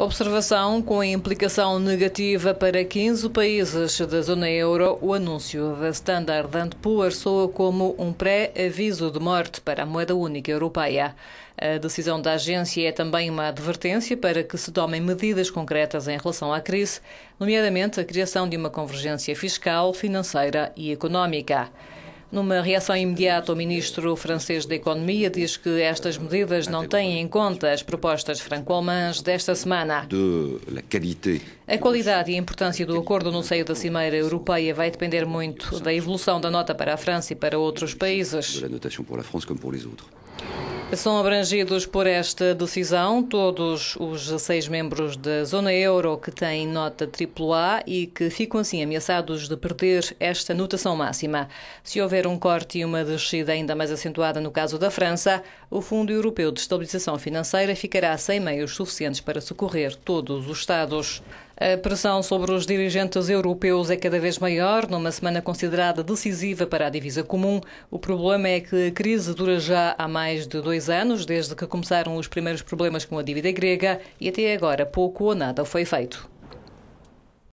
Observação com implicação negativa para 15 países da zona euro. O anúncio da Standard Poor's soa como um pré-aviso de morte para a moeda única europeia. A decisão da agência é também uma advertência para que se tomem medidas concretas em relação à crise, nomeadamente a criação de uma convergência fiscal, financeira e económica. Numa reação imediata, o ministro francês da Economia diz que estas medidas não têm em conta as propostas franco-alemãs desta semana. A qualidade e a importância do acordo no seio da Cimeira Europeia vai depender muito da evolução da nota para a França e para outros países. São abrangidos por esta decisão todos os seis membros da zona euro que têm nota AAA e que ficam assim ameaçados de perder esta notação máxima. Se houver um corte e uma descida ainda mais acentuada no caso da França, o Fundo Europeu de Estabilização Financeira ficará sem meios suficientes para socorrer todos os Estados. A pressão sobre os dirigentes europeus é cada vez maior, numa semana considerada decisiva para a divisa comum. O problema é que a crise dura já há mais de dois anos, desde que começaram os primeiros problemas com a dívida grega, e até agora pouco ou nada foi feito.